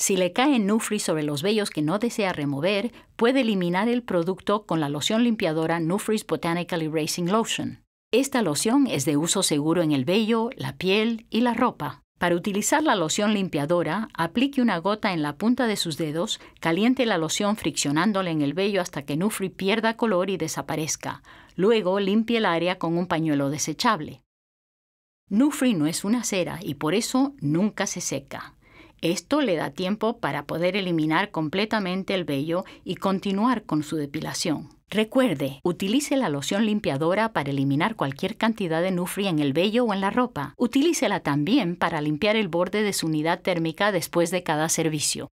Si le cae Nufri sobre los vellos que no desea remover, puede eliminar el producto con la loción limpiadora Nufri's Botanical Erasing Lotion. Esta loción es de uso seguro en el vello, la piel y la ropa. Para utilizar la loción limpiadora, aplique una gota en la punta de sus dedos, caliente la loción friccionándola en el vello hasta que Nufri pierda color y desaparezca. Luego limpie el área con un pañuelo desechable. Nufri no es una cera y por eso nunca se seca. Esto le da tiempo para poder eliminar completamente el vello y continuar con su depilación. Recuerde, utilice la loción limpiadora para eliminar cualquier cantidad de Nufri en el vello o en la ropa. Utilícela también para limpiar el borde de su unidad térmica después de cada servicio.